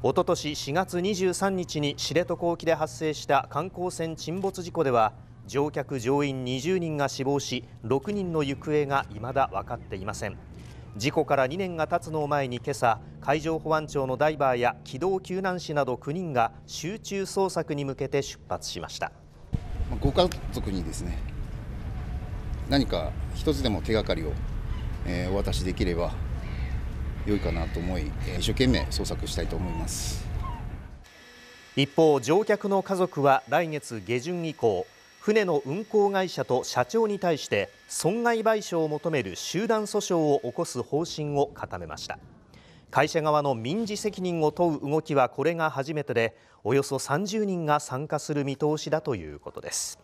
おととし4月23日に知床沖で発生した観光船沈没事故では乗客乗員20人が死亡し6人の行方が未だ分かっていません事故から2年が経つのを前に今朝海上保安庁のダイバーや機動救難士など9人が集中捜索に向けて出発しましたご家族にですね何か一つでも手がかりを、えお渡しできれば良いかなと思い、一生懸命捜索したいと思います一方、乗客の家族は来月下旬以降、船の運航会社と社長に対して損害賠償を求める集団訴訟を起こす方針を固めました会社側の民事責任を問う動きはこれが初めてでおよそ30人が参加する見通しだということです